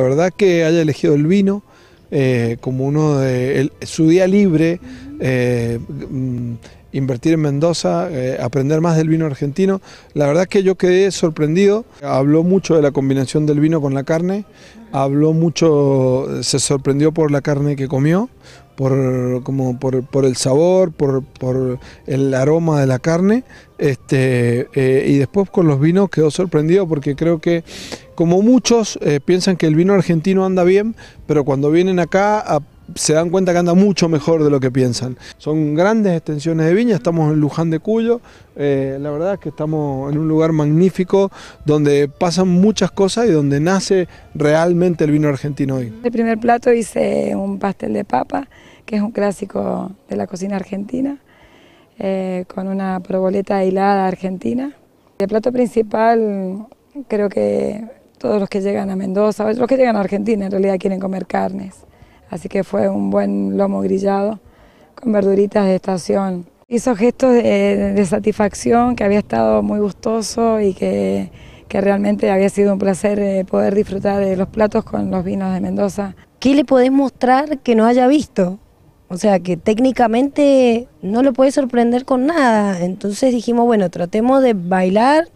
La verdad que haya elegido el vino eh, como uno de su día libre eh, mm, invertir en Mendoza, eh, aprender más del vino argentino. La verdad es que yo quedé sorprendido. Habló mucho de la combinación del vino con la carne, habló mucho, se sorprendió por la carne que comió, por, como por, el sabor, por, el aroma de la carne. Este, eh, y después con los vinos quedó sorprendido porque creo que como muchos piensan que el vino argentino anda bien, pero cuando vienen acá se dan cuenta que anda mucho mejor de lo que piensan. Son grandes extensiones de viña, estamos en Luján de Cuyo, eh, la verdad es que estamos en un lugar magnífico donde pasan muchas cosas y donde nace realmente el vino argentino hoy. El primer plato hice un pastel de papa, que es un clásico de la cocina argentina, eh, con una proboleta hilada argentina. El plato principal creo que todos los que llegan a Mendoza, los que llegan a Argentina en realidad quieren comer carnes así que fue un buen lomo grillado con verduritas de estación. Hizo gestos de, satisfacción, que había estado muy gustoso y que, realmente había sido un placer eh, poder disfrutar de los platos con los vinos de Mendoza. ¿Qué le podés mostrar que no haya visto? O sea, que técnicamente no lo puede sorprender con nada. Entonces dijimos, bueno, tratemos de bailar,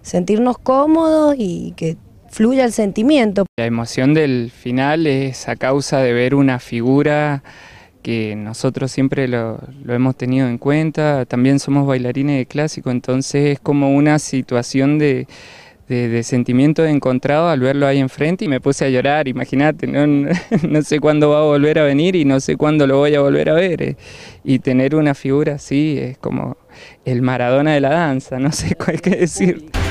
sentirnos cómodos y que fluya el sentimiento. La emoción del final es a causa de ver una figura que nosotros siempre lo, hemos tenido en cuenta, también somos bailarines de clásico, entonces es como una situación de, de, de sentimiento encontrado al verlo ahí enfrente y me puse a llorar, imagínate, no, no, sé cuándo va a volver a venir y no sé cuándo lo voy a volver a ver. Eh. Y tener una figura así es como el Maradona de la danza, no sé cuál que decir.